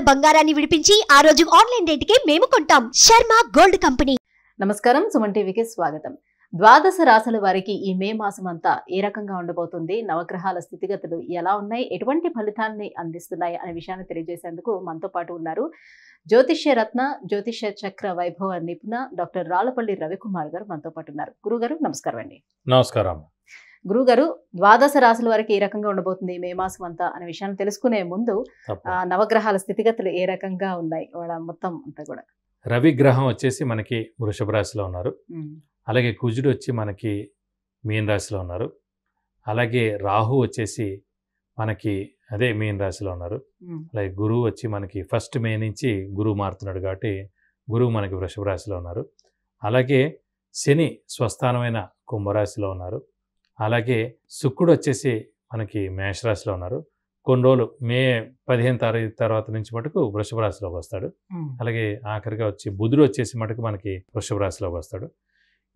ఉన్న బంగారాన్ని విడిపించి ఆ రోజు ఆన్లైన్ రేటుకే మేము కొంటాం శర్మ గోల్డ్ కంపెనీ నమస్కారం సుమన్ టీవీకి స్వాగతం ద్వాదశ రాశుల వారికి ఈ మే మాసం అంతా ఏ రకంగా ఉండబోతుంది నవగ్రహాల స్థితిగతులు ఎలా ఉన్నాయి ఎటువంటి ఫలితాన్ని అందిస్తున్నాయి అనే విషయాన్ని తెలియజేసేందుకు మనతో పాటు ఉన్నారు జ్యోతిష్య రత్న జ్యోతిష్య చక్ర వైభవ నిపుణ డాక్టర్ రాలపల్లి రవికుమార్ గారు మనతో పాటు ఉన్నారు గురుగారు నమస్కారం అండి నమస్కారం గురుగారు ద్వాదశ రాశుల వరకు ఏ రకంగా ఉండబోతుంది మే మాసం అంతా అనే విషయాన్ని తెలుసుకునే ముందు నవగ్రహాల స్థితిగతులు ఏ రకంగా ఉన్నాయి వాళ్ళ మొత్తం అంతా కూడా రవి గ్రహం వచ్చేసి మనకి వృషభ రాశిలో ఉన్నారు అలాగే కుజుడు వచ్చి మనకి మీన రాశిలో ఉన్నారు అలాగే రాహు వచ్చేసి మనకి అదే మీన రాశిలో ఉన్నారు అలాగే గురువు వచ్చి మనకి ఫస్ట్ మే నుంచి గురువు మారుతున్నాడు కాబట్టి గురువు మనకి వృషభ రాశిలో ఉన్నారు అలాగే శని స్వస్థానమైన కుంభరాశిలో ఉన్నారు అలాగే శుక్రుడు వచ్చేసి మనకి మేషరాశిలో ఉన్నారు కొన్ని రోజులు మే పదిహేను తారీఖు తర్వాత నుంచి మటుకు వృషభ రాశిలోకి వస్తాడు అలాగే ఆఖరిగా వచ్చి బుధుడు వచ్చేసి మటుకు మనకి వృషభ రాశిలోకి వస్తాడు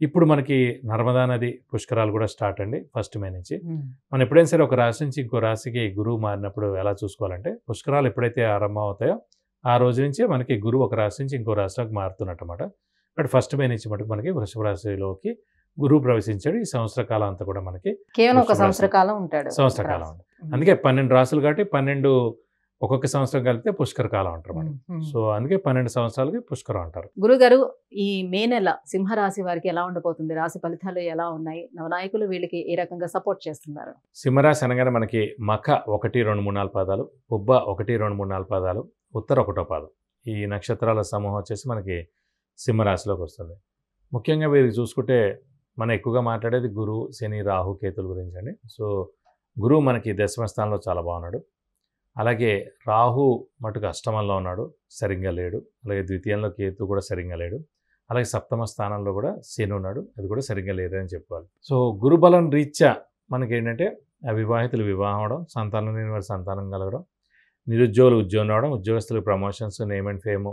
ఇప్పుడు మనకి నర్మదా నది పుష్కరాలు కూడా స్టార్ట్ అండి ఫస్ట్ మే నుంచి మనం ఎప్పుడైనా సరే ఒక రాశి నుంచి ఇంకో రాశికి గురువు మారినప్పుడు ఎలా చూసుకోవాలంటే పుష్కరాలు ఎప్పుడైతే ఆరంభం అవుతాయో ఆ రోజు నుంచే మనకి గురువు ఒక రాశి నుంచి ఇంకో రాశిలోకి మారుతున్నట్టు బట్ ఫస్ట్ మే నుంచి మటుకు మనకి వృషభ రాశిలోకి గురువు ప్రవేశించాడు ఈ సంవత్సర కాలం అంతా కూడా మనకి కేవలం ఒక సంవత్సర కాలం ఉంటాడు సంవత్సర కాలం అందుకే పన్నెండు రాసులు కాబట్టి పన్నెండు ఒక్కొక్క సంవత్సరం కలిపితే పుష్కర కాలం అంటారు మనం సో అందుకే పన్నెండు సంవత్సరాలకి పుష్కరం అంటారు గురుగారు ఈ మే నెల సింహరాశి వారికి ఎలా ఉండబోతుంది రాశి ఫలితాలు ఎలా ఉన్నాయి నవనాయకులు వీళ్ళకి ఏ రకంగా సపోర్ట్ చేస్తున్నారు సింహరాశి అనగానే మనకి మఖ ఒకటి రెండు మూడు నాలుగు పాదాలు పుబ్బ ఒకటి రెండు మూడు నాలుగు పాదాలు ఉత్తర ఒకటో పాదం ఈ నక్షత్రాల సమూహం వచ్చేసి మనకి సింహరాశిలోకి వస్తుంది ముఖ్యంగా వీరికి చూసుకుంటే మనం ఎక్కువగా మాట్లాడేది గురు శని రాహు కేతుల గురించి అండి సో గురువు మనకి దశమ స్థానంలో చాలా బాగున్నాడు అలాగే రాహు మటుకు అష్టమంలో ఉన్నాడు సరిగ్గా లేడు అలాగే ద్వితీయంలో కేతు కూడా సరిగ్గా లేడు అలాగే సప్తమ స్థానంలో కూడా శని ఉన్నాడు అది కూడా సరిగ్గా లేదు అని చెప్పాలి సో గురుబలం రీత్యా మనకి ఏంటంటే వివాహితులు వివాహం అవడం సంతానం లేని వారి సంతానం కలగడం నిరుద్యోగులు ఉద్యోగం రావడం ఉద్యోగస్తులకు promotions name and fame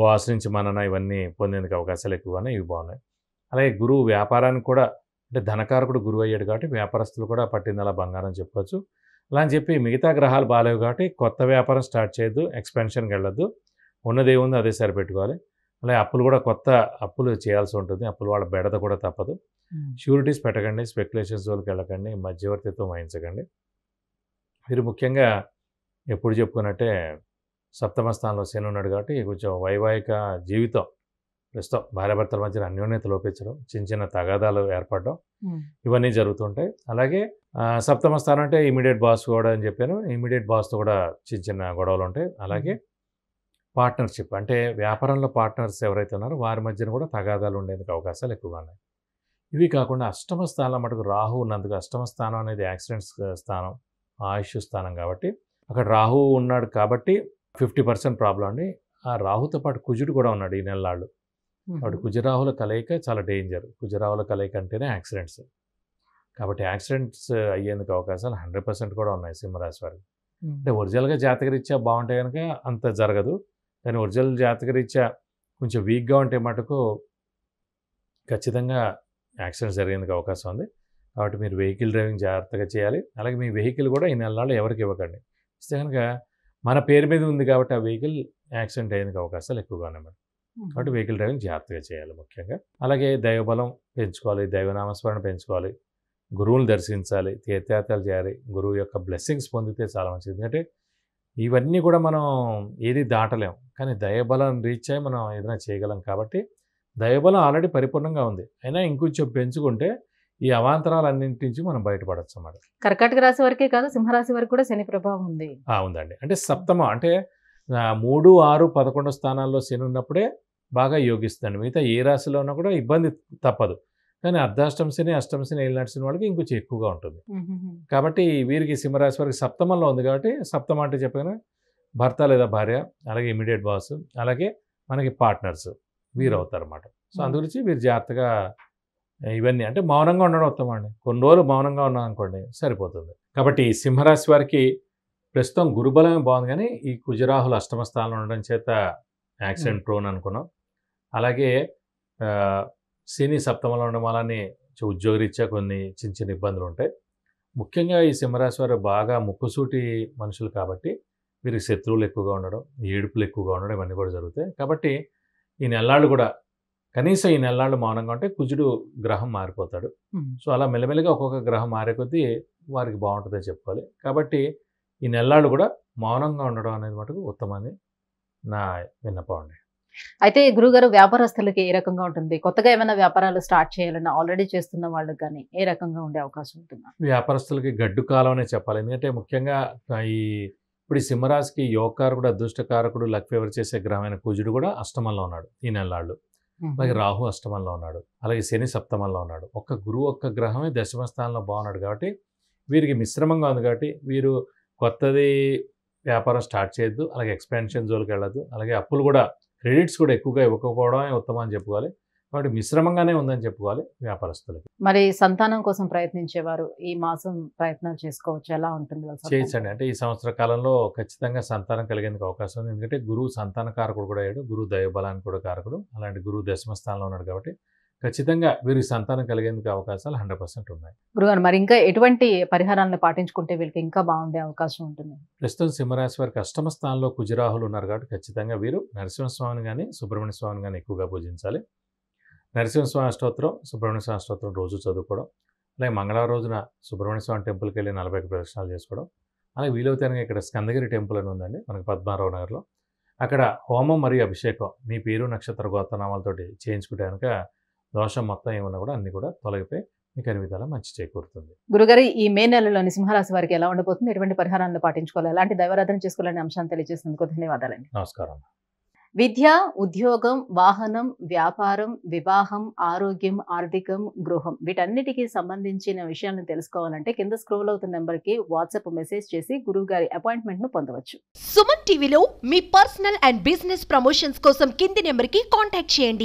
boss నుంచి మనన ఇవన్నీ పొందేందుకు అవకాశాలు ఎక్కువగానే ఇవి బాగున్నాయి అలాగే గురువు వ్యాపారానికి కూడా అంటే ధనకారకుడు గురువు అయ్యాడు కాబట్టి వ్యాపారస్తులు కూడా పట్టింది అలా బంగారం చెప్పవచ్చు అలా అని చెప్పి మిగతా గ్రహాలు బాగాలేవు కాబట్టి కొత్త వ్యాపారం స్టార్ట్ చేయొద్దు ఎక్స్పెన్షన్కి వెళ్ళొద్దు ఉన్నది ఏముందో అదే సరిపెట్టుకోవాలి అలాగే అప్పులు కూడా కొత్త అప్పులు చేయాల్సి ఉంటుంది అప్పులు వాళ్ళ బెడద కూడా తప్పదు షూరిటీస్ పెట్టకండి స్పెక్యులేషన్స్ వాళ్ళకి వెళ్ళకండి మధ్యవర్తిత్వం వహించకండి మీరు ముఖ్యంగా ఎప్పుడు చెప్పుకున్నట్టే సప్తమ స్థానంలో శని ఉన్నాడు కాబట్టి కొంచెం వైవాహిక జీవితం ప్రస్తుతం భార్యాభర్తల మధ్యన అన్యోన్యత లోపించడం చిన్న చిన్న తగాదాలు ఏర్పడడం ఇవన్నీ జరుగుతుంటాయి అలాగే సప్తమ స్థానం అంటే ఇమీడియట్ బాస్ కూడా అని చెప్పాను ఇమీడియట్ బాస్తో కూడా చిన్న చిన్న గొడవలు ఉంటాయి అలాగే పార్ట్నర్షిప్ అంటే వ్యాపారంలో పార్ట్నర్స్ ఎవరైతే ఉన్నారో వారి మధ్యన కూడా తగాదాలు ఉండేందుకు అవకాశాలు ఎక్కువగా ఉన్నాయి ఇవి కాకుండా అష్టమ స్థానం మటుకు రాహు ఉన్నందుకు అష్టమ స్థానం అనేది యాక్సిడెంట్స్ స్థానం ఆయుష్ స్థానం కాబట్టి అక్కడ రాహు ఉన్నాడు కాబట్టి ఫిఫ్టీ పర్సెంట్ ప్రాబ్లం అండి ఆ రాహుతో పాటు కుజుడు కూడా ఉన్నాడు ఈ నెలలాళ్ళు కాబట్టి కుజరాహుల కలయిక చాలా డేంజర్ కుజరాహుల కలయిక అంటేనే యాక్సిడెంట్స్ కాబట్టి యాక్సిడెంట్స్ అయ్యేందుకు అవకాశాలు హండ్రెడ్ పర్సెంట్ కూడా ఉన్నాయి సింహరాశి వారికి అంటే ఒరిజినల్గా జాతకరీత్యా బాగుంటే కనుక అంత జరగదు కానీ ఒరిజినల్ జాతకరీత్యా కొంచెం వీక్గా ఉంటే మటుకు ఖచ్చితంగా యాక్సిడెంట్ జరిగేందుకు అవకాశం ఉంది కాబట్టి మీరు వెహికల్ డ్రైవింగ్ జాగ్రత్తగా చేయాలి అలాగే మీ వెహికల్ కూడా ఈ నెలలో ఎవరికి ఇవ్వకండి ఇస్తే కనుక మన పేరు మీద ఉంది కాబట్టి ఆ వెహికల్ యాక్సిడెంట్ అయ్యేందుకు అవకాశాలు ఎక్కువగా ఉన్నాయి కాబట్టి వెహికల్ డ్రైవింగ్ జాగ్రత్తగా చేయాలి ముఖ్యంగా అలాగే దైవబలం పెంచుకోవాలి దైవనామస్మరణ పెంచుకోవాలి గురువులు దర్శించాలి తీర్థయాత్రలు చేయాలి గురువు యొక్క బ్లెస్సింగ్స్ పొందితే చాలా మంచిది ఎందుకంటే ఇవన్నీ కూడా మనం ఏది దాటలేం కానీ దయబలం రీచ్ అయ్యి మనం ఏదైనా చేయగలం కాబట్టి దయబలం ఆల్రెడీ పరిపూర్ణంగా ఉంది అయినా ఇంకొంచెం పెంచుకుంటే ఈ అవాంతరాలు నుంచి మనం బయటపడచ్చు అన్నమాట కర్కాటక రాశి వరకే కాదు సింహరాశి వరకు కూడా శని ప్రభావం ఉంది ఉందండి అంటే సప్తమ అంటే మూడు ఆరు పదకొండు స్థానాల్లో శని ఉన్నప్పుడే బాగా యోగిస్తుంది మిగతా ఏ రాశిలో ఉన్నా కూడా ఇబ్బంది తప్పదు కానీ అర్ధాష్టం శని అష్టం శని వాళ్ళకి ఇంకొంచెం ఎక్కువగా ఉంటుంది కాబట్టి వీరికి సింహరాశి వారికి సప్తమంలో ఉంది కాబట్టి సప్తమ అంటే చెప్పిన భర్త లేదా భార్య అలాగే ఇమీడియట్ బాస్ అలాగే మనకి పార్ట్నర్స్ వీరు అవుతారు అన్నమాట సో అందుగురించి వీరు జాగ్రత్తగా ఇవన్నీ అంటే మౌనంగా ఉండడం ఉత్తమండి కొన్ని రోజులు మౌనంగా ఉన్నాం అనుకోండి సరిపోతుంది కాబట్టి సింహరాశి వారికి ప్రస్తుతం గురుబలమే బాగుంది కానీ ఈ కుజరాహులు అష్టమ స్థానంలో ఉండడం చేత యాక్సిడెంట్ ప్రోన్ అనుకున్నాం అలాగే సినీ సప్తమంలో ఉండడం వల్లనే ఉద్యోగరీత్యా కొన్ని చిన్న చిన్న ఇబ్బందులు ఉంటాయి ముఖ్యంగా ఈ సింహరాశి వారు బాగా ముక్కుసూటి మనుషులు కాబట్టి వీరికి శత్రువులు ఎక్కువగా ఉండడం ఏడుపులు ఎక్కువగా ఉండడం ఇవన్నీ కూడా జరుగుతాయి కాబట్టి ఈ నెల్లాళ్ళు కూడా కనీసం ఈ నెల్లాళ్ళు మౌనంగా ఉంటే కుజుడు గ్రహం మారిపోతాడు సో అలా మెల్లమెల్లగా ఒక్కొక్క గ్రహం మారే కొద్దీ వారికి బాగుంటుందని చెప్పుకోవాలి కాబట్టి ఈ నెల్లాళ్ళు కూడా మౌనంగా ఉండడం అనేది మటుకు ఉత్తమని నా విన్నపం అండి అయితే గురుగారు వ్యాపారస్తులకి ఏ రకంగా ఉంటుంది కొత్తగా ఏమైనా వ్యాపారాలు స్టార్ట్ చేయాలన్నా ఆల్రెడీ చేస్తున్న వాళ్ళకి కానీ ఏ రకంగా ఉండే అవకాశం ఉంటుంది వ్యాపారస్తులకి గడ్డు కాలం అనే చెప్పాలి ఎందుకంటే ముఖ్యంగా ఈ ఇప్పుడు ఈ సింహరాశికి యోగకారకుడు అదృష్టకారకుడు లక్ ఫేవర్ చేసే గ్రహమైన పూజుడు కూడా అష్టమంలో ఉన్నాడు ఈ నెలలాళ్ళు అలాగే రాహు అష్టమంలో ఉన్నాడు అలాగే శని సప్తమంలో ఉన్నాడు ఒక్క గురువు ఒక్క గ్రహమే దశమ స్థానంలో బాగున్నాడు కాబట్టి వీరికి మిశ్రమంగా ఉంది కాబట్టి వీరు కొత్తది వ్యాపారం స్టార్ట్ చేయొద్దు అలాగే ఎక్స్పెన్షన్ జోలికి వెళ్ళదు అలాగే అప్పులు కూడా క్రెడిట్స్ కూడా ఎక్కువగా ఇవ్వకపోవడమే ఉత్తమం అని చెప్పుకోవాలి కాబట్టి మిశ్రమంగానే ఉందని చెప్పుకోవాలి వ్యాపారస్తులకి మరి సంతానం కోసం ప్రయత్నించేవారు ఈ మాసం ప్రయత్నాలు చేసుకోవచ్చు ఎలా ఉంటుంది చేయించండి అంటే ఈ సంవత్సర కాలంలో ఖచ్చితంగా సంతానం కలిగేందుకు అవకాశం ఉంది ఎందుకంటే గురువు సంతాన కారకుడు కూడా అయ్యాడు గురువు దైవబలానికి కూడా కారకుడు అలాంటి గురువు దశమ స్థానంలో ఉన్నాడు కాబట్టి ఖచ్చితంగా వీరి సంతానం కలిగేందుకు అవకాశాలు హండ్రెడ్ పర్సెంట్ ఉన్నాయి గురుగారు మరి ఇంకా ఎటువంటి పరిహారాలను పాటించుకుంటే వీళ్ళకి ఇంకా బాగుండే అవకాశం ఉంటుంది ప్రస్తుతం సింహరాశి వారికి అష్టమ స్థానంలో కుజరాహులు ఉన్నారు కాబట్టి ఖచ్చితంగా వీరు నరసింహస్వామిని కానీ సుబ్రహ్మణ్య స్వామిని కానీ ఎక్కువగా పూజించాలి నరసింహస్వామి అష్టోత్తరం సుబ్రహ్మణ్య స్వామి అష్టోత్తరం రోజు చదువుకోవడం అలాగే మంగళవారం రోజున సుబ్రహ్మణ్య స్వామి టెంపుల్కి వెళ్ళి నలభై ప్రదర్శనలు చేసుకోవడం అలాగే వీలవుతానికి ఇక్కడ స్కందగిరి టెంపుల్ అని ఉందండి మనకి పద్మారావు నగర్లో అక్కడ హోమం మరియు అభిషేకం మీ పేరు నక్షత్ర గోత్రనామాలతోటి చేయించుకుంటే కనుక దోషం మొత్తం ఏమన్నా కూడా అన్ని కూడా తొలగిపోయి మీకు అన్ని మంచి చేకూరుతుంది గురుగారు ఈ మే నెలలోని సింహరాశి వారికి ఎలా ఉండబోతుంది ఎటువంటి పరిహారాలను పాటించుకోవాలి ఎలాంటి దైవరాధన చేసుకోవాలనే అంశాన్ని తెలియజేసినందుకు ధన్యవాదాలండి నమస్కారం విద్య ఉద్యోగం వాహనం వ్యాపారం వివాహం ఆరోగ్యం ఆర్థికం గృహం వీటన్నిటికి సంబంధించిన విషయాలను తెలుసుకోవాలంటే కింద స్క్రోల్ అవుతున్న నెంబర్కి వాట్సాప్ మెసేజ్ చేసి గురువు గారి అపాయింట్మెంట్ ను పొందవచ్చు సుమన్ టీవీలో మీ పర్సనల్ అండ్ బిజినెస్ ప్రమోషన్స్ కోసం కింది నెంబర్ కి కాంటాక్ట్ చేయండి